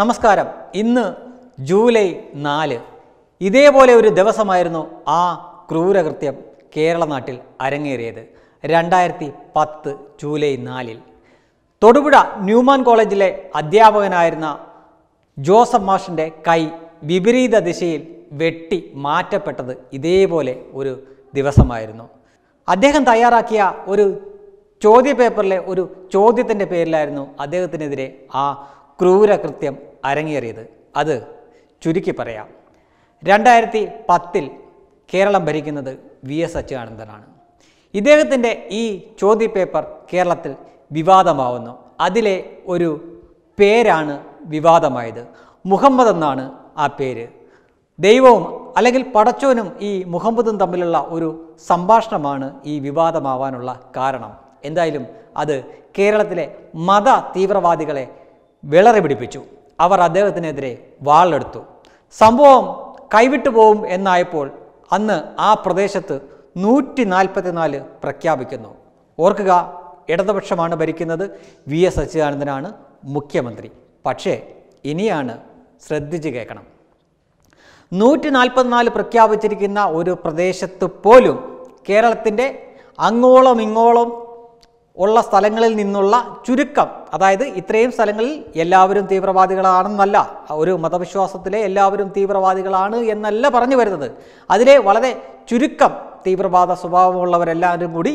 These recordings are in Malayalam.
നമസ്കാരം ഇന്ന് ജൂലൈ നാല് ഇതേപോലെ ഒരു ദിവസമായിരുന്നു ആ ക്രൂരകൃത്യം കേരള നാട്ടിൽ അരങ്ങേറിയത് രണ്ടായിരത്തി പത്ത് ജൂലൈ നാലിൽ തൊടുപുഴ ന്യൂമാൻ കോളേജിലെ അധ്യാപകനായിരുന്ന ജോസഫ് മാഷിൻ്റെ കൈ വിപരീത ദിശയിൽ വെട്ടി മാറ്റപ്പെട്ടത് ഇതേപോലെ ഒരു ദിവസമായിരുന്നു അദ്ദേഹം തയ്യാറാക്കിയ ഒരു ചോദ്യപേപ്പറിലെ ഒരു ചോദ്യത്തിൻ്റെ പേരിലായിരുന്നു അദ്ദേഹത്തിനെതിരെ ആ ക്രൂരകൃത്യം അരങ്ങേറിയത് അത് ചുരുക്കി പറയാം രണ്ടായിരത്തി പത്തിൽ കേരളം ഭരിക്കുന്നത് വി എസ് അച്യുതാനന്ദനാണ് ഇദ്ദേഹത്തിൻ്റെ ഈ പേപ്പർ കേരളത്തിൽ വിവാദമാവുന്നു അതിലെ ഒരു പേരാണ് വിവാദമായത് മുഹമ്മദ് എന്നാണ് ആ പേര് ദൈവവും അല്ലെങ്കിൽ പടച്ചോനും ഈ മുഹമ്മദും തമ്മിലുള്ള ഒരു സംഭാഷണമാണ് ഈ വിവാദമാവാനുള്ള കാരണം എന്തായാലും അത് കേരളത്തിലെ മത തീവ്രവാദികളെ വിളറി പിടിപ്പിച്ചു അവർ അദ്ദേഹത്തിനെതിരെ വാളെടുത്തു സംഭവം കൈവിട്ടു പോവും എന്നായപ്പോൾ അന്ന് ആ പ്രദേശത്ത് നൂറ്റി നാൽപ്പത്തിനാല് പ്രഖ്യാപിക്കുന്നു ഓർക്കുക ഇടതുപക്ഷമാണ് ഭരിക്കുന്നത് വി എസ് അച്യുതാനന്ദനാണ് മുഖ്യമന്ത്രി പക്ഷേ ഇനിയാണ് ശ്രദ്ധിച്ചു കേൾക്കണം നൂറ്റി നാൽപ്പത്തിനാല് പ്രഖ്യാപിച്ചിരിക്കുന്ന ഒരു പ്രദേശത്ത് പോലും കേരളത്തിൻ്റെ അങ്ങോളം ഇങ്ങോളം ഉള്ള സ്ഥലങ്ങളിൽ നിന്നുള്ള ചുരുക്കം അതായത് ഇത്രയും സ്ഥലങ്ങളിൽ എല്ലാവരും തീവ്രവാദികളാണെന്നല്ല ഒരു മതവിശ്വാസത്തിലെ എല്ലാവരും തീവ്രവാദികളാണ് എന്നല്ല പറഞ്ഞു വരുന്നത് അതിലെ വളരെ ചുരുക്കം തീവ്രവാദ സ്വഭാവമുള്ളവരെല്ലാവരും കൂടി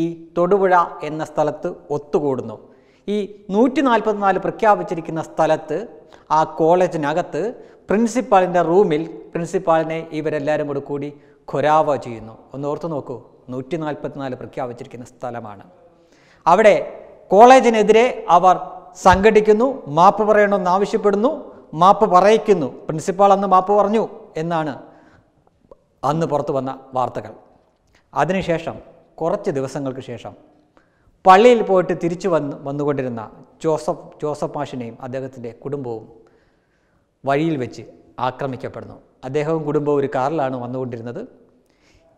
ഈ തൊടുപുഴ എന്ന സ്ഥലത്ത് ഒത്തുകൂടുന്നു ഈ നൂറ്റി നാൽപ്പത്തിനാല് പ്രഖ്യാപിച്ചിരിക്കുന്ന സ്ഥലത്ത് ആ കോളേജിനകത്ത് പ്രിൻസിപ്പാളിൻ്റെ റൂമിൽ പ്രിൻസിപ്പാളിനെ ഇവരെല്ലാവരും കൂടി കൂടി ഖൊരാവ ചെയ്യുന്നു ഒന്ന് ഓർത്തു നോക്കൂ നൂറ്റി നാൽപ്പത്തിനാല് പ്രഖ്യാപിച്ചിരിക്കുന്ന സ്ഥലമാണ് അവിടെ കോളേജിനെതിരെ അവർ സംഘടിക്കുന്നു മാപ്പ് പറയണമെന്ന് ആവശ്യപ്പെടുന്നു മാപ്പ് പറയിക്കുന്നു പ്രിൻസിപ്പാൾ അന്ന് മാപ്പ് പറഞ്ഞു എന്നാണ് അന്ന് പുറത്തു വന്ന വാർത്തകൾ അതിനുശേഷം കുറച്ച് ദിവസങ്ങൾക്ക് ശേഷം പള്ളിയിൽ പോയിട്ട് തിരിച്ചു വന്ന് വന്നുകൊണ്ടിരുന്ന ജോസഫ് ജോസഫ് മാഷിനെയും അദ്ദേഹത്തിൻ്റെ കുടുംബവും വഴിയിൽ വെച്ച് ആക്രമിക്കപ്പെടുന്നു അദ്ദേഹവും കുടുംബവും ഒരു കാറിലാണ് വന്നുകൊണ്ടിരുന്നത്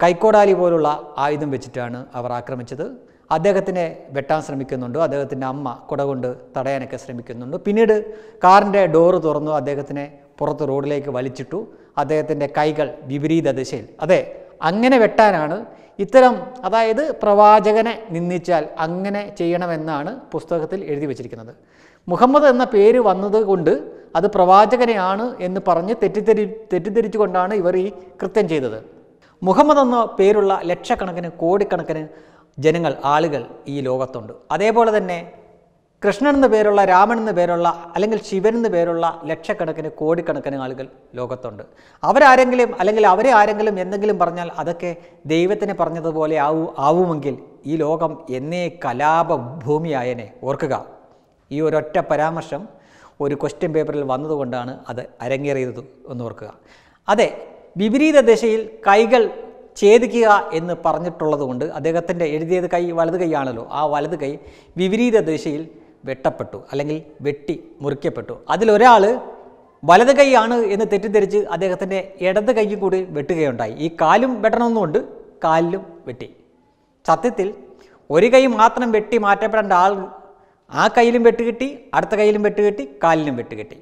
കൈക്കോടാലി പോലുള്ള ആയുധം വെച്ചിട്ടാണ് അവർ ആക്രമിച്ചത് അദ്ദേഹത്തിനെ വെട്ടാൻ ശ്രമിക്കുന്നുണ്ട് അദ്ദേഹത്തിൻ്റെ അമ്മ കുട കൊണ്ട് തടയാനൊക്കെ ശ്രമിക്കുന്നുണ്ട് പിന്നീട് കാറിൻ്റെ ഡോറ് തുറന്നു അദ്ദേഹത്തിനെ പുറത്ത് റോഡിലേക്ക് വലിച്ചിട്ടു അദ്ദേഹത്തിൻ്റെ കൈകൾ വിപരീത ദിശയിൽ അതെ അങ്ങനെ വെട്ടാനാണ് ഇത്തരം അതായത് പ്രവാചകനെ നിന്ദിച്ചാൽ അങ്ങനെ ചെയ്യണമെന്നാണ് പുസ്തകത്തിൽ എഴുതി വച്ചിരിക്കുന്നത് മുഹമ്മദ് എന്ന പേര് വന്നതുകൊണ്ട് അത് പ്രവാചകനെയാണ് എന്ന് പറഞ്ഞ് തെറ്റിദ്ധരി തെറ്റിദ്ധരിച്ചുകൊണ്ടാണ് ഇവർ ഈ കൃത്യം ചെയ്തത് മുഹമ്മദ് എന്ന പേരുള്ള ലക്ഷക്കണക്കിന് കോടിക്കണക്കിന് ജനങ്ങൾ ആളുകൾ ഈ ലോകത്തുണ്ട് അതേപോലെ തന്നെ കൃഷ്ണൻ എന്ന പേരുള്ള രാമൻ എന്ന പേരുള്ള അല്ലെങ്കിൽ ശിവൻ എന്ന പേരുള്ള ലക്ഷക്കണക്കിന് കോടിക്കണക്കിന് ആളുകൾ ലോകത്തുണ്ട് അവരാരെങ്കിലും അല്ലെങ്കിൽ അവരെ ആരെങ്കിലും എന്തെങ്കിലും പറഞ്ഞാൽ അതൊക്കെ ദൈവത്തിന് പറഞ്ഞതുപോലെ ആവൂ ആവുമെങ്കിൽ ഈ ലോകം എന്നേ കലാപഭൂമിയായനെ ഓർക്കുക ഈ ഒരൊറ്റ പരാമർശം ഒരു ക്വസ്റ്റ്യൻ പേപ്പറിൽ വന്നതുകൊണ്ടാണ് അത് അരങ്ങേറിയത് എന്ന് ഓർക്കുക അതെ വിപരീത ദിശയിൽ കൈകൾ ഛേദിക്കുക എന്ന് പറഞ്ഞിട്ടുള്ളതുകൊണ്ട് അദ്ദേഹത്തിൻ്റെ എഴുതിയത് കൈ വലത് കൈയാണല്ലോ ആ വലത് കൈ വിപരീത ദിശയിൽ വെട്ടപ്പെട്ടു അല്ലെങ്കിൽ വെട്ടി മുറിക്കപ്പെട്ടു അതിലൊരാൾ വലത് കൈയാണ് എന്ന് തെറ്റിദ്ധരിച്ച് അദ്ദേഹത്തിൻ്റെ ഇടത് കൈയും കൂടി വെട്ടുകയുണ്ടായി ഈ കാലും വെട്ടണമെന്നുകൊണ്ട് കാലിലും വെട്ടി സത്യത്തിൽ ഒരു കൈ മാത്രം വെട്ടി മാറ്റപ്പെടേണ്ട ആൾ ആ കയ്യിലും വെട്ടുകെട്ടി അടുത്ത കയ്യിലും വെട്ടുകെട്ടി കാലിലും വെട്ടുകെട്ടി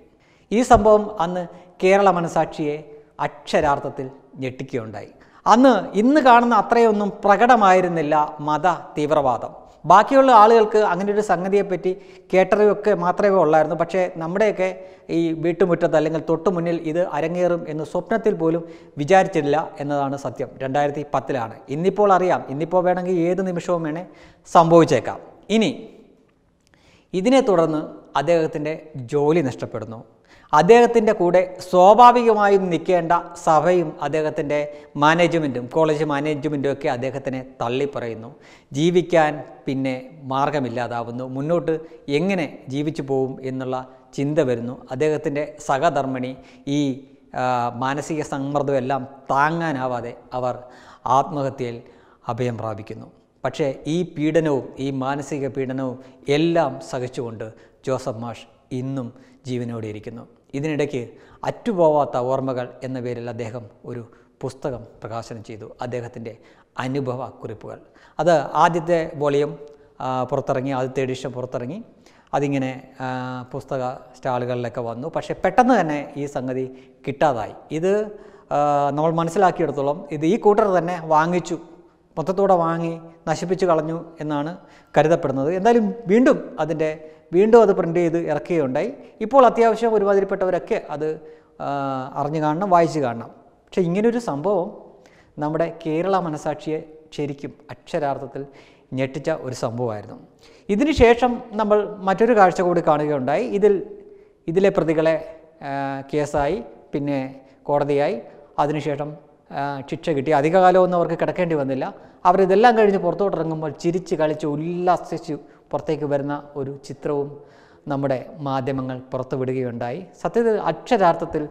ഈ സംഭവം അന്ന് കേരള മനസാക്ഷിയെ അക്ഷരാർത്ഥത്തിൽ ഞെട്ടിക്കുകയുണ്ടായി അന്ന് ഇന്ന് കാണുന്ന അത്രയൊന്നും പ്രകടമായിരുന്നില്ല മത തീവ്രവാദം ബാക്കിയുള്ള ആളുകൾക്ക് അങ്ങനെ ഒരു സംഗതിയെപ്പറ്റി കേട്ടറിവൊക്കെ മാത്രമേ ഉള്ളായിരുന്നു പക്ഷേ നമ്മുടെയൊക്കെ ഈ വീട്ടുമുറ്റത്ത് അല്ലെങ്കിൽ തൊട്ടു മുന്നിൽ ഇത് അരങ്ങേറും എന്ന് സ്വപ്നത്തിൽ പോലും വിചാരിച്ചിട്ടില്ല എന്നതാണ് സത്യം രണ്ടായിരത്തി പത്തിലാണ് ഇന്നിപ്പോൾ അറിയാം ഇന്നിപ്പോൾ വേണമെങ്കിൽ ഏത് നിമിഷവും വേണേ സംഭവിച്ചേക്കാം ഇനി ഇതിനെ തുടർന്ന് അദ്ദേഹത്തിൻ്റെ ജോലി നഷ്ടപ്പെടുന്നു അദ്ദേഹത്തിൻ്റെ കൂടെ സ്വാഭാവികമായും നിൽക്കേണ്ട സഭയും അദ്ദേഹത്തിൻ്റെ മാനേജ്മെൻറ്റും കോളേജ് മാനേജ്മെൻറ്റും ഒക്കെ അദ്ദേഹത്തിനെ തള്ളിപ്പറയുന്നു ജീവിക്കാൻ പിന്നെ മാർഗമില്ലാതാവുന്നു മുന്നോട്ട് എങ്ങനെ ജീവിച്ചു പോവും എന്നുള്ള ചിന്ത വരുന്നു അദ്ദേഹത്തിൻ്റെ സഹധർമ്മിണി ഈ മാനസിക സമ്മർദ്ദമെല്ലാം താങ്ങാനാവാതെ അവർ ആത്മഹത്യയിൽ അഭയം പ്രാപിക്കുന്നു പക്ഷേ ഈ പീഡനവും ഈ മാനസിക പീഡനവും എല്ലാം സഹിച്ചുകൊണ്ട് ജോസഫ് മാഷ് ഇന്നും ജീവനോടെയിരിക്കുന്നു ഇതിനിടയ്ക്ക് അറ്റുപോവാത്ത ഓർമ്മകൾ എന്ന പേരിൽ അദ്ദേഹം ഒരു പുസ്തകം പ്രകാശനം ചെയ്തു അദ്ദേഹത്തിൻ്റെ അനുഭവ കുറിപ്പുകൾ അത് ആദ്യത്തെ വോളിയം പുറത്തിറങ്ങി ആദ്യത്തെ എഡിഷൻ പുറത്തിറങ്ങി അതിങ്ങനെ പുസ്തക സ്റ്റാളുകളിലൊക്കെ വന്നു പക്ഷേ പെട്ടെന്ന് തന്നെ ഈ സംഗതി കിട്ടാതായി ഇത് നമ്മൾ മനസ്സിലാക്കിയെടുത്തോളം ഇത് ഈ കൂട്ടർ തന്നെ വാങ്ങിച്ചു മൊത്തത്തോടെ വാങ്ങി നശിപ്പിച്ചു കളഞ്ഞു എന്നാണ് കരുതപ്പെടുന്നത് എന്തായാലും വീണ്ടും അതിൻ്റെ വീണ്ടും അത് പ്രിൻ്റ് ചെയ്ത് ഇറക്കുകയുണ്ടായി ഇപ്പോൾ അത്യാവശ്യം ഒരുമാതിരിപ്പെട്ടവരൊക്കെ അത് അറിഞ്ഞു കാണണം വായിച്ചു കാണണം പക്ഷേ ഇങ്ങനൊരു സംഭവം നമ്മുടെ കേരള മനസാക്ഷിയെ ശരിക്കും അക്ഷരാർത്ഥത്തിൽ ഞെട്ടിച്ച ഒരു സംഭവമായിരുന്നു ഇതിനുശേഷം നമ്മൾ മറ്റൊരു കാഴ്ച കൂടി കാണുകയുണ്ടായി ഇതിൽ ഇതിലെ പ്രതികളെ കേസായി പിന്നെ കോടതിയായി അതിനുശേഷം ശിക്ഷ കിട്ടി അധികകാലമൊന്നും അവർക്ക് കിടക്കേണ്ടി വന്നില്ല അവരിതെല്ലാം കഴിഞ്ഞ് ഇറങ്ങുമ്പോൾ ചിരിച്ച് കളിച്ച് ഉല്ലാസിച്ച് പുറത്തേക്ക് വരുന്ന ഒരു ചിത്രവും നമ്മുടെ മാധ്യമങ്ങൾ പുറത്തുവിടുകയുണ്ടായി സത്യത്തിൽ അക്ഷരാർത്ഥത്തിൽ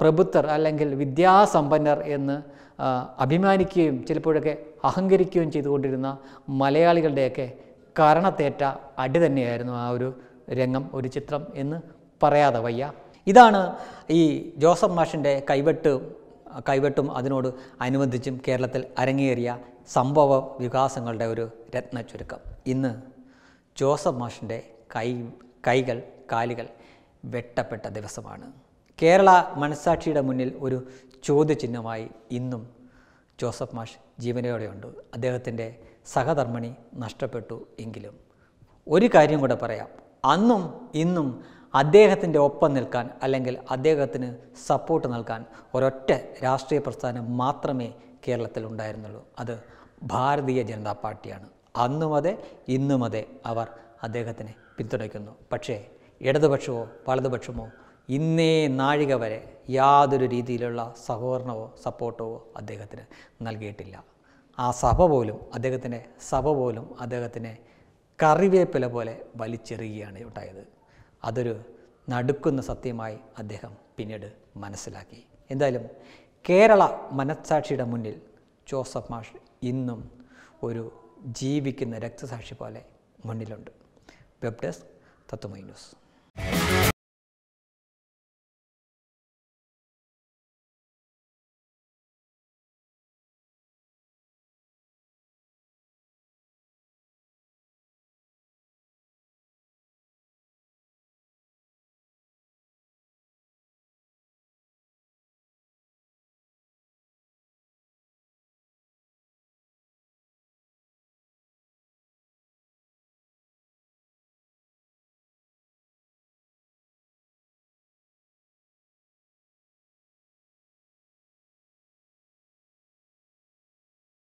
പ്രഭുത്വർ അല്ലെങ്കിൽ വിദ്യാസമ്പന്നർ എന്ന് അഭിമാനിക്കുകയും ചിലപ്പോഴൊക്കെ അഹങ്കരിക്കുകയും ചെയ്തുകൊണ്ടിരുന്ന മലയാളികളുടെയൊക്കെ കരണത്തേറ്റ അടി തന്നെയായിരുന്നു ആ ഒരു രംഗം ഒരു ചിത്രം എന്ന് പറയാതെ വയ്യ ഇതാണ് ഈ ജോസഫ് മാഷിൻ്റെ കൈവെട്ട് കൈവെട്ടും അതിനോട് അനുബന്ധിച്ചും കേരളത്തിൽ അരങ്ങേറിയ സംഭവ വികാസങ്ങളുടെ ഒരു രത്ന ചുരുക്കം ഇന്ന് ജോസഫ് മാഷിൻ്റെ കൈ കൈകൾ കാലുകൾ വെട്ടപ്പെട്ട ദിവസമാണ് കേരള മനസാക്ഷിയുടെ മുന്നിൽ ഒരു ചോദ്യചിഹ്നമായി ഇന്നും ജോസഫ് മാഷ് ജീവനയോടെയുണ്ട് അദ്ദേഹത്തിൻ്റെ സഹധർമ്മിണി നഷ്ടപ്പെട്ടു എങ്കിലും ഒരു കാര്യം കൂടെ പറയാം അന്നും ഇന്നും അദ്ദേഹത്തിൻ്റെ ഒപ്പം നിൽക്കാൻ അല്ലെങ്കിൽ അദ്ദേഹത്തിന് സപ്പോർട്ട് നൽകാൻ ഒരൊറ്റ രാഷ്ട്രീയ പ്രസ്ഥാനം മാത്രമേ കേരളത്തിൽ ഉണ്ടായിരുന്നുള്ളൂ അത് ഭാരതീയ ജനതാ പാർട്ടിയാണ് അന്നും അതെ ഇന്നും അതെ അവർ അദ്ദേഹത്തിനെ പിന്തുണയ്ക്കുന്നു പക്ഷേ ഇടതുപക്ഷമോ വലതുപക്ഷമോ ഇന്നേ നാഴിക വരെ യാതൊരു രീതിയിലുള്ള സഹകരണമോ സപ്പോർട്ടോ അദ്ദേഹത്തിന് നൽകിയിട്ടില്ല ആ സഭ പോലും അദ്ദേഹത്തിൻ്റെ സഭ പോലും അദ്ദേഹത്തിനെ കറിവേപ്പില പോലെ വലിച്ചെറിയുകയാണ് ഉണ്ടായത് അതൊരു നടുക്കുന്ന സത്യമായി അദ്ദേഹം പിന്നീട് മനസ്സിലാക്കി എന്തായാലും കേരള മനസ്സാക്ഷിയുടെ മുന്നിൽ ജോസഫ് മാഷ് ഇന്നും ഒരു ജീവിക്കുന്ന രക്തസാക്ഷി പോലെ മുന്നിലുണ്ട് വെബ് ഡെസ്ക് തത്തുമൈ ന്യൂസ്